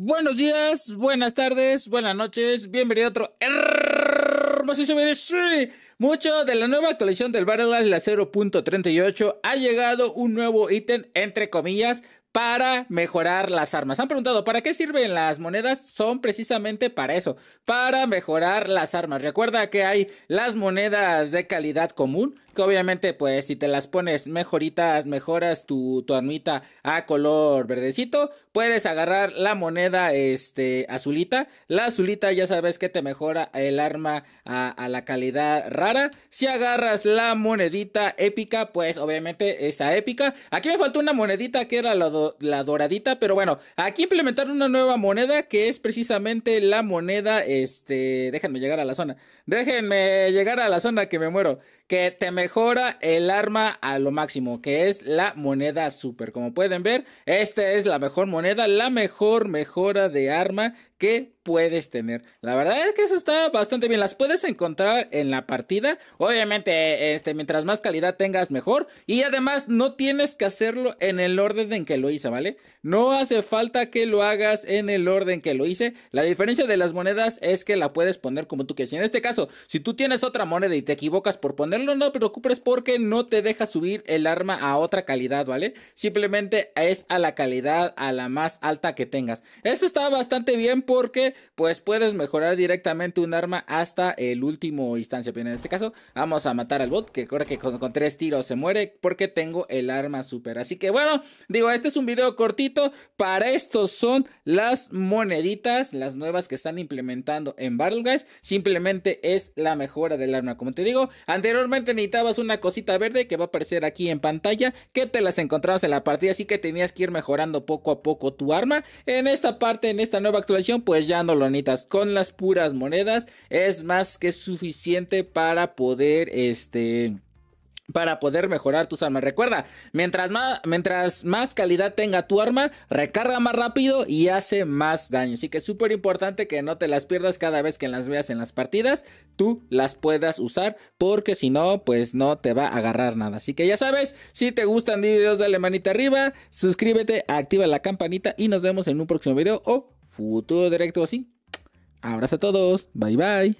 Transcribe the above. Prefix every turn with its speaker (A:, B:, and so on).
A: Buenos días, buenas tardes, buenas noches, bienvenido a otro hermosísimo video. Mucho de la nueva actualización del Barrel la 0.38 ha llegado un nuevo ítem, entre comillas, para mejorar las armas. Han preguntado, ¿para qué sirven las monedas? Son precisamente para eso, para mejorar las armas. Recuerda que hay las monedas de calidad común, que obviamente pues si te las pones mejoritas, mejoras tu, tu armita a color verdecito, puedes agarrar la moneda este, azulita. La azulita ya sabes que te mejora el arma a, la calidad rara. Si agarras la monedita épica, pues obviamente esa épica. Aquí me faltó una monedita que era la la doradita, pero bueno, aquí implementaron una nueva moneda que es precisamente la moneda, este, déjenme llegar a la zona, déjenme llegar a la zona que me muero, que te mejora el arma a lo máximo, que es la moneda super, como pueden ver, esta es la mejor moneda, la mejor mejora de arma que puedes tener. La verdad es que eso está bastante bien. Las puedes encontrar en la partida. Obviamente, este, mientras más calidad tengas, mejor. Y además, no tienes que hacerlo en el orden en que lo ¿vale? No hace falta que lo hagas en el orden que lo hice. La diferencia de las monedas es que la puedes poner como tú quieras. Y en este caso, si tú tienes otra moneda y te equivocas por ponerlo, no te preocupes porque no te deja subir el arma a otra calidad, ¿vale? Simplemente es a la calidad, a la más alta que tengas. Eso está bastante bien porque pues puedes mejorar directamente un arma hasta el último instancia. Pero en este caso, vamos a matar al bot que creo que con, con tres tiros se muere porque tengo el arma super. Así que bueno, digo, este es un video cortito. Para estos son las moneditas, las nuevas que están implementando en Battle Guys. Simplemente es la mejora del arma. Como te digo, anteriormente necesitabas una cosita verde que va a aparecer aquí en pantalla, que te las encontrabas en la partida, así que tenías que ir mejorando poco a poco tu arma. En esta parte, en esta nueva actualización, pues ya no lo necesitas. Con las puras monedas es más que suficiente para poder, este para poder mejorar tus armas. Recuerda, mientras más, mientras más calidad tenga tu arma, recarga más rápido y hace más daño. Así que es súper importante que no te las pierdas cada vez que las veas en las partidas, tú las puedas usar porque si no, pues no te va a agarrar nada. Así que ya sabes, si te gustan videos, dale manita arriba, suscríbete, activa la campanita y nos vemos en un próximo video o futuro directo así. Abrazo a todos, bye bye.